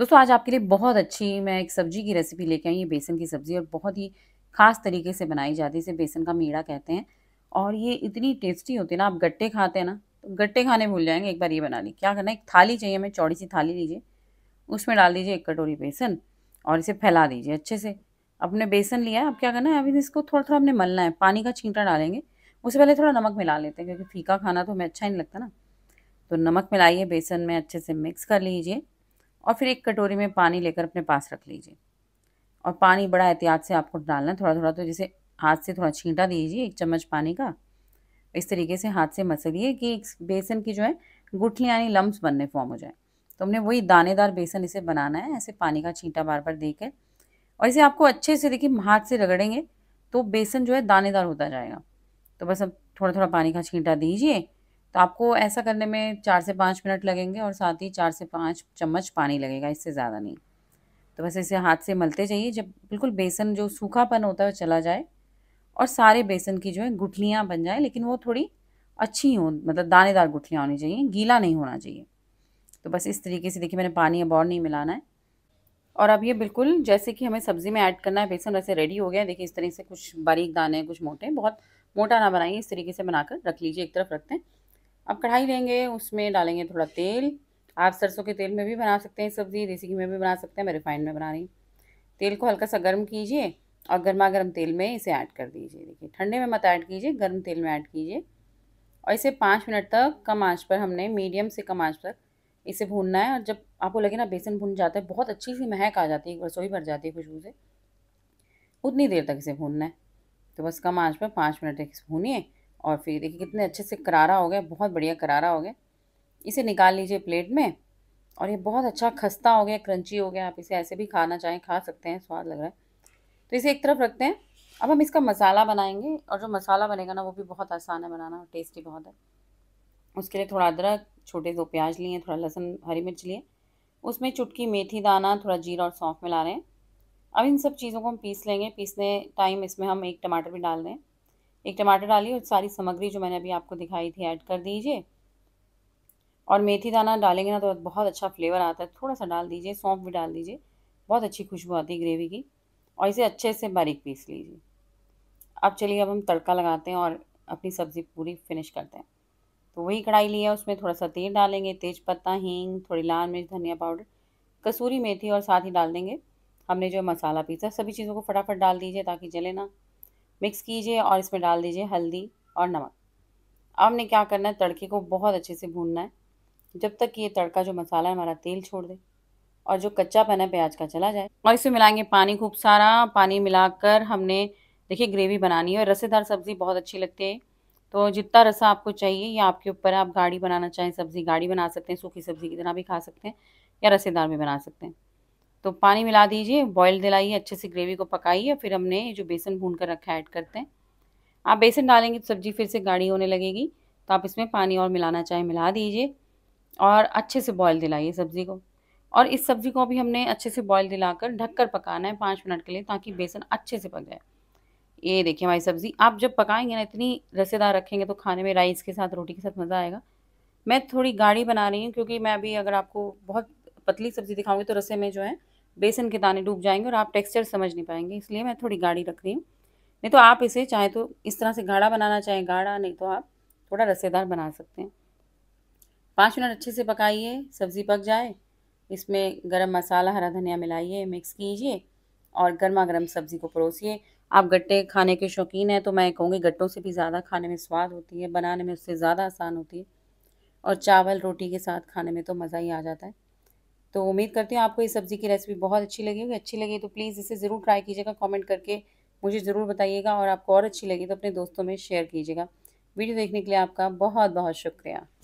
दोस्तों आज आपके लिए बहुत अच्छी मैं एक सब्जी की रेसिपी लेके आई ये बेसन की सब्ज़ी और बहुत ही खास तरीके से बनाई जाती है इसे बेसन का मीड़ा कहते हैं और ये इतनी टेस्टी होती है ना आप गट्टे खाते हैं ना तो गट्टे खाने भूल जाएंगे एक बार ये बना ली क्या करना है एक थाली चाहिए हमें चौड़ी सी थाली लीजिए उसमें डाल दीजिए एक कटोरी बेसन और इसे फैला दीजिए अच्छे से अपने बेसन लिया है अब क्या करना है अभी इसको थोड़ा थोड़ा हमने मलना है पानी का छींटा डालेंगे उससे पहले थोड़ा नमक मिला लेते हैं क्योंकि फीका खाना तो हमें अच्छा नहीं लगता ना तो नमक मिलाइए बेसन में अच्छे से मिक्स कर लीजिए और फिर एक कटोरी में पानी लेकर अपने पास रख लीजिए और पानी बड़ा एहतियात से आपको डालना है थोड़ा थोड़ा तो जैसे हाथ से थोड़ा छींटा दीजिए एक चम्मच पानी का इस तरीके से हाथ से मसलिए कि बेसन की जो है गुठली यानी लम्ब बनने फॉर्म हो जाए तो हमने वही दानेदार बेसन इसे बनाना है ऐसे पानी का छींटा बार बार देकर और इसे आपको अच्छे से देखिए हाथ से रगड़ेंगे तो बेसन जो है दानेदार होता जाएगा तो बस अब थोड़ा थोड़ा पानी का छींटा दीजिए तो आपको ऐसा करने में चार से पाँच मिनट लगेंगे और साथ ही चार से पाँच चम्मच पानी लगेगा इससे ज़्यादा नहीं तो बस इसे हाथ से मलते जाइए जब बिल्कुल बेसन जो सूखापन होता है वो चला जाए और सारे बेसन की जो है गुठलियाँ बन जाए लेकिन वो थोड़ी अच्छी हों मतलब दानेदार गुठलियाँ होनी चाहिए गीला नहीं होना चाहिए तो बस इस तरीके से देखिए मैंने पानी अब और नहीं मिलाना है और अब ये बिल्कुल जैसे कि हमें सब्ज़ी में ऐड करना है बेसन वैसे रेडी हो गया देखिए इस तरीके से कुछ बारीक दाने कुछ मोटे बहुत मोटा ना बनाइए इस तरीके से बनाकर रख लीजिए एक तरफ रखते हैं अब कढ़ाई लेंगे उसमें डालेंगे थोड़ा तेल आप सरसों के तेल में भी बना सकते हैं सब्ज़ी देसी घी में भी बना सकते हैं मैं रिफाइंड में बना रही तेल को हल्का सा गर्म कीजिए और गर्मा गर्म तेल में इसे ऐड कर दीजिए देखिए ठंडे में मत ऐड कीजिए गर्म तेल में ऐड कीजिए और इसे पाँच मिनट तक कम आँच पर हमने मीडियम से कम आँच तक इसे भूनना है और जब आपको लगे ना बेसन भून जाता है बहुत अच्छी सी महक आ जाती है रसोई भर जाती है खुशबू से उतनी देर तक इसे भूनना है तो बस कम आँच पर पाँच मिनट तक इसे भूनिए और फिर देखिए कितने अच्छे से करारा हो गया बहुत बढ़िया करारा हो गया इसे निकाल लीजिए प्लेट में और ये बहुत अच्छा खस्ता हो गया क्रंची हो गया आप इसे ऐसे भी खाना चाहें खा सकते हैं स्वाद लग रहा है तो इसे एक तरफ रखते हैं अब हम इसका मसाला बनाएंगे और जो मसाला बनेगा ना वो भी बहुत आसान है बनाना और टेस्टी बहुत है उसके लिए थोड़ा अदरक छोटे दो प्याज लिए थोड़ा लहसुन हरी मिर्च लिए उसमें चुटकी मेथी दाना थोड़ा जीरा और सौंफ मिला रहे हैं अब इन सब चीज़ों को हम पीस लेंगे पीसने टाइम इसमें हम एक टमाटर भी डाल दें एक टमाटर डालिए और सारी सामग्री जो मैंने अभी आपको दिखाई थी ऐड कर दीजिए और मेथी दाना डालेंगे ना तो बहुत अच्छा फ्लेवर आता है थोड़ा सा डाल दीजिए सौंफ भी डाल दीजिए बहुत अच्छी खुशबू आती है ग्रेवी की और इसे अच्छे से बारीक पीस लीजिए अब चलिए अब हम तड़का लगाते हैं और अपनी सब्ज़ी पूरी फिनिश करते हैं तो वही कढ़ाई लिया उसमें थोड़ा सा तेल डालेंगे तेज पत्ता हींग थोड़ी लाल मिर्च धनिया पाउडर कसूरी मेथी और साथ ही डाल देंगे हमने जो मसाला पीसा सभी चीज़ों को फटाफट डाल दीजिए ताकि जले ना मिक्स कीजिए और इसमें डाल दीजिए हल्दी और नमक अब हमने क्या करना है तड़के को बहुत अच्छे से भूनना है जब तक कि ये तड़का जो मसाला है हमारा तेल छोड़ दे और जो कच्चा पन है प्याज का चला जाए और इसमें मिलाएंगे पानी खूब सारा पानी मिलाकर हमने देखिए ग्रेवी बनानी है और रसेदार सब्ज़ी बहुत अच्छी लगती है तो जितना रसा आपको चाहिए या आपके ऊपर आप गाढ़ी बनाना चाहें सब्ज़ी गाढ़ी बना सकते हैं सूखी सब्ज़ी की तरह भी खा सकते हैं या रसेदार भी बना सकते हैं तो पानी मिला दीजिए बॉयल दिलाइए अच्छे से ग्रेवी को पकाइए फिर हमने जो बेसन भून कर रखा है ऐड करते हैं आप बेसन डालेंगे तो सब्ज़ी फिर से गाढ़ी होने लगेगी तो आप इसमें पानी और मिलाना चाहे मिला दीजिए और अच्छे से बॉयल दिलाइए सब्ज़ी को और इस सब्ज़ी को भी हमने अच्छे से बॉयल दिलाकर ढककर पकाना है पाँच मिनट के लिए ताकि बेसन अच्छे से पक जाए ये देखिए हमारी सब्ज़ी आप जब पकाएंगे ना इतनी रसेदार रखेंगे तो खाने में राइस के साथ रोटी के साथ मज़ा आएगा मैं थोड़ी गाढ़ी बना रही हूँ क्योंकि मैं अभी अगर आपको बहुत पतली सब्ज़ी दिखाऊंगी तो रसे में जो है बेसन के दाने डूब जाएंगे और आप टेक्सचर समझ नहीं पाएंगे इसलिए मैं थोड़ी गाढ़ी रख रही हूँ नहीं तो आप इसे चाहे तो इस तरह से गाढ़ा बनाना चाहे गाढ़ा नहीं तो आप थोड़ा रसेदार बना सकते हैं पाँच मिनट अच्छे से पकाइए सब्ज़ी पक जाए इसमें गरम मसाला हरा धनिया मिलाइए मिक्स कीजिए और गर्मा गर्म सब्ज़ी को परोसिए आप गट्टे खाने के शौकीन हैं तो मैं कहूँगी गट्टों से भी ज़्यादा खाने में स्वाद होती है बनाने में उससे ज़्यादा आसान होती है और चावल रोटी के साथ खाने में तो मज़ा ही आ जाता है तो उम्मीद करती हूँ आपको इस सब्ज़ी की रेसिपी बहुत अच्छी लगी होगी अच्छी लगी तो प्लीज़ इसे ज़रूर ट्राई कीजिएगा कमेंट करके मुझे ज़रूर बताइएगा और आपको और अच्छी लगी तो अपने दोस्तों में शेयर कीजिएगा वीडियो देखने के लिए आपका बहुत बहुत शुक्रिया